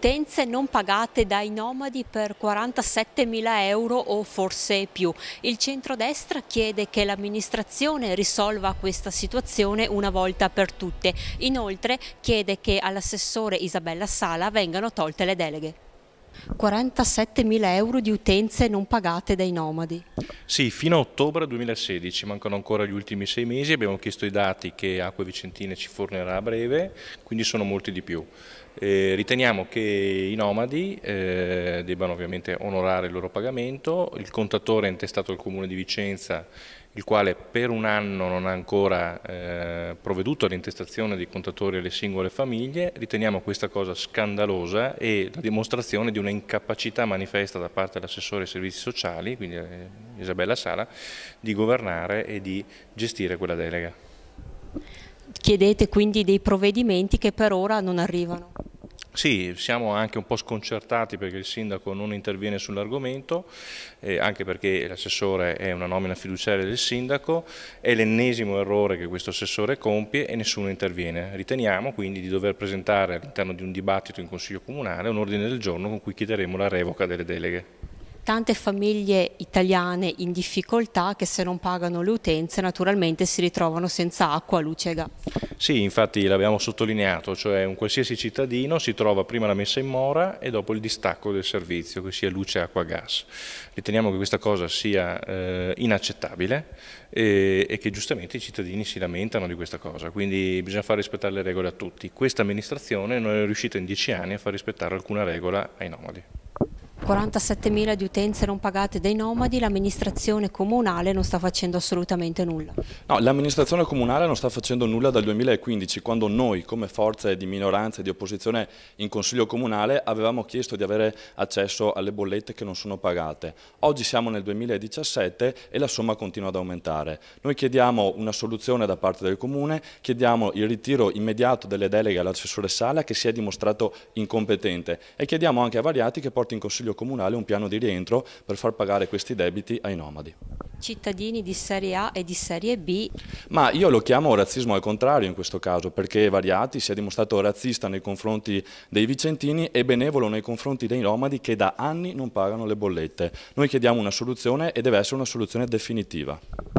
utenze non pagate dai nomadi per 47 mila euro o forse più. Il centrodestra chiede che l'amministrazione risolva questa situazione una volta per tutte. Inoltre chiede che all'assessore Isabella Sala vengano tolte le deleghe. 47.000 euro di utenze non pagate dai nomadi. Sì, fino a ottobre 2016, mancano ancora gli ultimi sei mesi, abbiamo chiesto i dati che Acque Vicentine ci fornirà a breve, quindi sono molti di più. Eh, riteniamo che i nomadi eh, debbano ovviamente onorare il loro pagamento, il contatore è intestato al Comune di Vicenza il quale per un anno non ha ancora eh, provveduto all'intestazione dei contatori alle singole famiglie, riteniamo questa cosa scandalosa e la dimostrazione di una incapacità manifesta da parte dell'assessore ai servizi sociali, quindi eh, Isabella Sala, di governare e di gestire quella delega. Chiedete quindi dei provvedimenti che per ora non arrivano? Sì, siamo anche un po' sconcertati perché il sindaco non interviene sull'argomento, eh, anche perché l'assessore è una nomina fiduciaria del sindaco, è l'ennesimo errore che questo assessore compie e nessuno interviene. Riteniamo quindi di dover presentare all'interno di un dibattito in Consiglio Comunale un ordine del giorno con cui chiederemo la revoca delle deleghe tante famiglie italiane in difficoltà che se non pagano le utenze naturalmente si ritrovano senza acqua, luce e gas. Sì, infatti l'abbiamo sottolineato, cioè un qualsiasi cittadino si trova prima la messa in mora e dopo il distacco del servizio, che sia luce, acqua, gas. Riteniamo che questa cosa sia eh, inaccettabile e, e, che giustamente i cittadini si lamentano di questa cosa, quindi bisogna far rispettare le regole a tutti. Questa amministrazione non è riuscita in dieci anni a far rispettare alcuna regola ai nomadi. 47.000 di utenze non pagate dai nomadi, l'amministrazione comunale non sta facendo assolutamente nulla. No, l'amministrazione comunale non sta facendo nulla dal 2015, quando noi come forze di minoranza e di opposizione in Consiglio Comunale avevamo chiesto di avere accesso alle bollette che non sono pagate. Oggi siamo nel 2017 e la somma continua ad aumentare. Noi chiediamo una soluzione da parte del Comune, chiediamo il ritiro immediato delle deleghe all'assessore Sala che si è dimostrato incompetente e chiediamo anche a Variati che porti in Consiglio Comunale comunale un piano di rientro per far pagare questi debiti ai nomadi cittadini di serie A e di serie B. Ma io lo chiamo razzismo al contrario in questo caso, perché Variati si è dimostrato razzista nei confronti dei vicentini e benevolo nei confronti dei nomadi che da anni non pagano le bollette. Noi chiediamo una soluzione e deve essere una soluzione definitiva.